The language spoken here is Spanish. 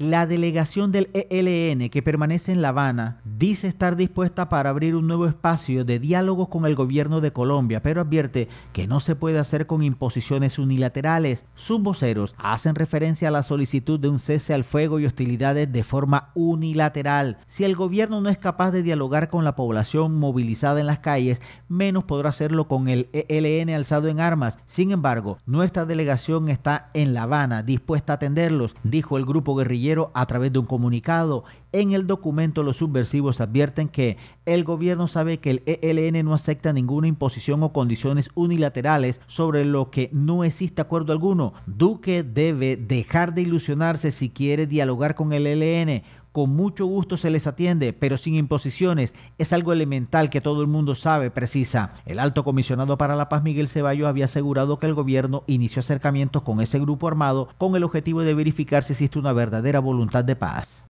La delegación del ELN que permanece en La Habana dice estar dispuesta para abrir un nuevo espacio de diálogo con el gobierno de Colombia, pero advierte que no se puede hacer con imposiciones unilaterales. Sus voceros hacen referencia a la solicitud de un cese al fuego y hostilidades de forma unilateral. Si el gobierno no es capaz de dialogar con la población movilizada en las calles, menos podrá hacerlo con el ELN alzado en armas. Sin embargo, nuestra delegación está en La Habana dispuesta a atenderlos, dijo el grupo guerrillero a través de un comunicado. En el documento los subversivos advierten que el gobierno sabe que el ELN no acepta ninguna imposición o condiciones unilaterales sobre lo que no existe acuerdo alguno. Duque debe dejar de ilusionarse si quiere dialogar con el ELN con mucho gusto se les atiende, pero sin imposiciones. Es algo elemental que todo el mundo sabe, precisa. El alto comisionado para la paz, Miguel Ceballos, había asegurado que el gobierno inició acercamientos con ese grupo armado con el objetivo de verificar si existe una verdadera voluntad de paz.